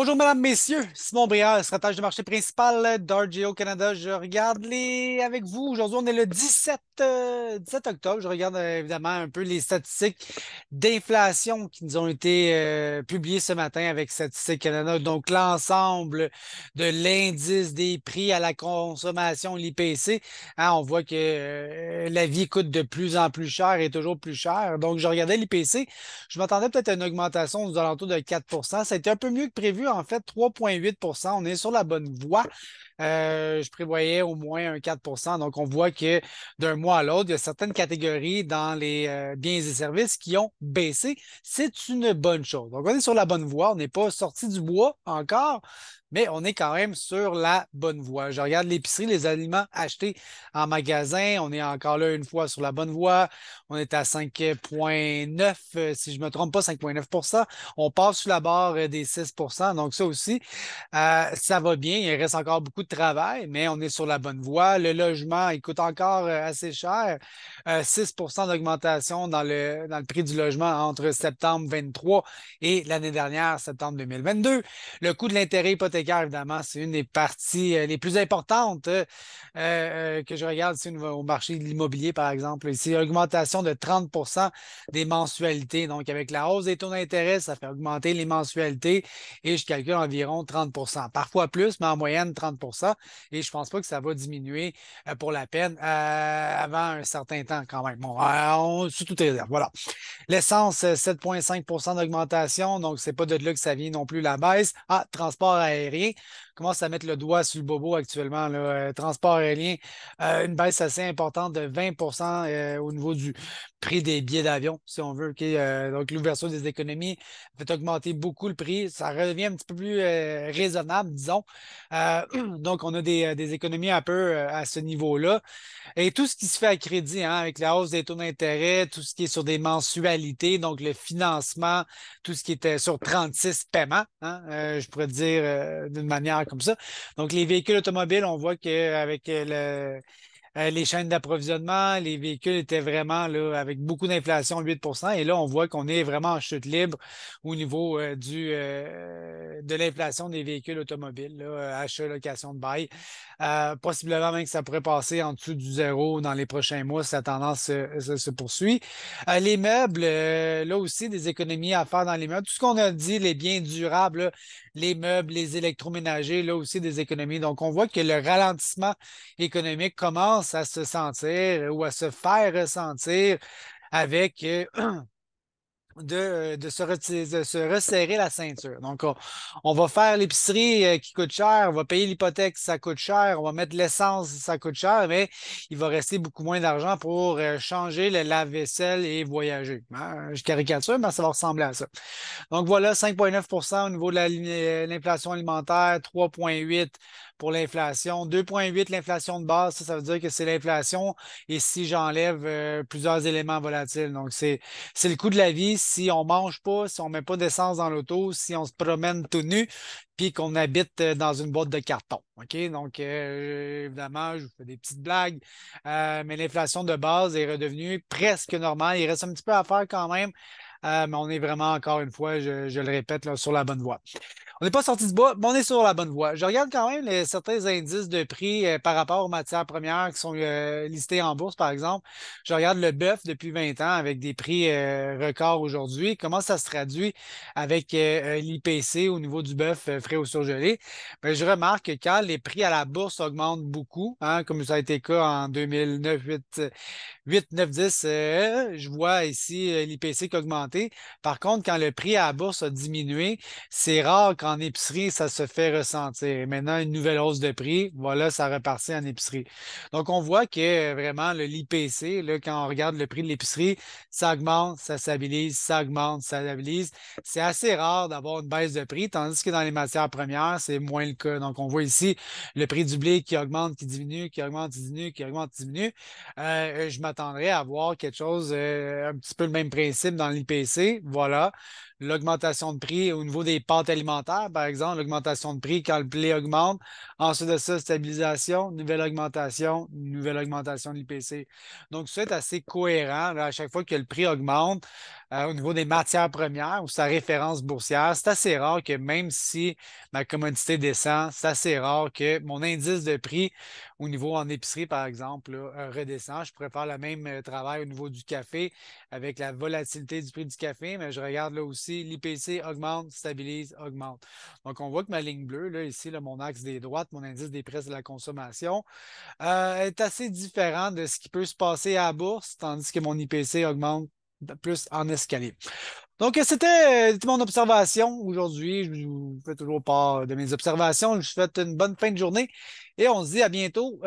Bonjour, mesdames, messieurs. Simon Briard, stratège de marché principal d'Argeo Canada. Je regarde les avec vous. Aujourd'hui, on est le 17, euh, octobre. Je regarde euh, évidemment un peu les statistiques d'inflation qui nous ont été euh, publiées ce matin avec Statistique Canada. Donc, l'ensemble de l'indice des prix à la consommation, l'IPC. Hein, on voit que la vie coûte de plus en plus cher et toujours plus cher. Donc, je regardais l'IPC. Je m'attendais peut-être à une augmentation aux alentours de 4 Ça a été un peu mieux que prévu en fait 3,8 On est sur la bonne voie. Euh, je prévoyais au moins un 4 Donc, on voit que d'un mois à l'autre, il y a certaines catégories dans les euh, biens et services qui ont baissé. C'est une bonne chose. Donc, on est sur la bonne voie. On n'est pas sorti du bois encore, mais on est quand même sur la bonne voie. Je regarde l'épicerie, les aliments achetés en magasin, on est encore là une fois sur la bonne voie. On est à 5,9, euh, si je ne me trompe pas, 5,9 On passe sous la barre euh, des 6 donc ça aussi, euh, ça va bien. Il reste encore beaucoup de travail, mais on est sur la bonne voie. Le logement, il coûte encore assez cher. 6 d'augmentation dans le, dans le prix du logement entre septembre 23 et l'année dernière, septembre 2022. Le coût de l'intérêt hypothécaire écart, évidemment, c'est une des parties euh, les plus importantes euh, euh, que je regarde ici au marché de l'immobilier, par exemple. Ici, augmentation de 30 des mensualités. Donc, avec la hausse des taux d'intérêt, ça fait augmenter les mensualités et je calcule environ 30 Parfois plus, mais en moyenne 30 Et je ne pense pas que ça va diminuer pour la peine avant un certain temps quand même. Bon, on, sous les réserves Voilà. L'essence, 7,5 d'augmentation. Donc, c'est pas de là que ça vient non plus la baisse. Ah, transport aérien série. commence à mettre le doigt sur le bobo actuellement. Là, euh, transport aérien, euh, une baisse assez importante de 20 euh, au niveau du prix des billets d'avion, si on veut. donc, l'ouverture des économies fait augmenter beaucoup le prix. Ça revient un petit peu plus raisonnable, disons. donc, on a des, économies un peu à ce niveau-là. Et tout ce qui se fait à crédit, hein, avec la hausse des taux d'intérêt, tout ce qui est sur des mensualités, donc le financement, tout ce qui était sur 36 paiements, hein, je pourrais dire d'une manière comme ça. Donc, les véhicules automobiles, on voit qu'avec le, euh, les chaînes d'approvisionnement, les véhicules étaient vraiment là, avec beaucoup d'inflation, 8 Et là, on voit qu'on est vraiment en chute libre au niveau euh, du, euh, de l'inflation des véhicules automobiles, là, achat, location de bail. possiblement même que ça pourrait passer en dessous du zéro dans les prochains mois si la tendance se, poursuit. les meubles, là aussi, des économies à faire dans les meubles. Tout ce qu'on a dit, les biens durables, les meubles, les électroménagers, là aussi des économies. Donc, on voit que le ralentissement économique commence à se sentir ou à se faire ressentir avec euh, euh, de, se resserrer la ceinture. Donc, on, va faire l'épicerie euh, qui coûte cher, on va payer l'hypothèque si ça coûte cher, on va mettre l'essence si ça coûte cher, mais il va rester beaucoup moins d'argent pour changer le lave-vaisselle et voyager. Ben, je caricature, mais ça va ressembler à ça. Donc, voilà, 5,9 au niveau de l'inflation alimentaire, 3,8 pour l'inflation. 2,8 l'inflation de base, ça, veut dire que c'est l'inflation et si j'enlève euh, plusieurs éléments volatiles. Donc, c'est le coût de la vie. Si on mange pas, si on met pas d'essence dans l'auto, si on se promène tout nu, puis qu'on habite euh, dans une boîte de carton. OK? Donc, euh, évidemment, je vous fais des petites blagues, mais l'inflation de base est redevenue presque normale. Il reste un petit peu à faire quand même, mais on est vraiment, encore une fois, je, le répète, là, sur la bonne voie. On n'est pas sorti de bois, mais on est sur la bonne voie. Je regarde quand même certains indices de prix euh, par rapport aux matières premières qui sont euh, listées en bourse, par exemple. Je regarde le bœuf depuis 20 ans avec des prix euh, records aujourd'hui. Comment ça se traduit avec l'IPC au niveau du bœuf frais ou surgelé? Mais ben, je remarque que quand les prix à la bourse augmentent beaucoup, hein, comme ça a été le cas en 2009, 2008, 8, 9, 10, je vois ici euh, l'IPC augmenté. Par contre, quand le prix à la bourse a diminué, c'est rare qu'en épicerie, ça se fait ressentir. maintenant, une nouvelle hausse de prix, voilà, ça repartit en épicerie. Donc, on voit que euh, vraiment, l'IPC, quand on regarde le prix de l'épicerie, ça augmente, ça stabilise, ça augmente, ça stabilise. C'est assez rare d'avoir une baisse de prix, tandis que dans les matières premières, c'est moins le cas. Donc, on voit ici le prix du blé qui augmente, qui diminue, qui augmente, qui diminue, qui augmente, qui diminue. Euh, je tendrait à voir quelque chose, euh, un petit peu le même principe dans l'IPC. Voilà. L'augmentation de prix au niveau des pâtes alimentaires, par exemple, l'augmentation de prix quand le blé augmente. Ensuite de ça, stabilisation, nouvelle augmentation, nouvelle augmentation de l'IPC. Donc, ça est assez cohérent. à chaque fois que le prix augmente euh, au niveau des matières premières ou sa référence boursière, c'est assez rare que même si ma commodité descend, c'est assez rare que mon indice de prix au niveau en épicerie, par exemple, euh, redescend. Je pourrais faire la même euh, travail au niveau du café avec la volatilité du prix du café, mais je regarde là aussi, l'IPC augmente, stabilise, augmente. Donc, on voit que ma ligne bleue, là, ici, là, mon axe des droites, mon indice des prix de la consommation, euh, est assez différent de ce qui peut se passer à bourse, tandis que mon IPC augmente plus en escalier. Donc, c'était euh, mon observation aujourd'hui. Je vous fais toujours part de mes observations. Je vous souhaite une bonne fin de journée et on se dit à bientôt.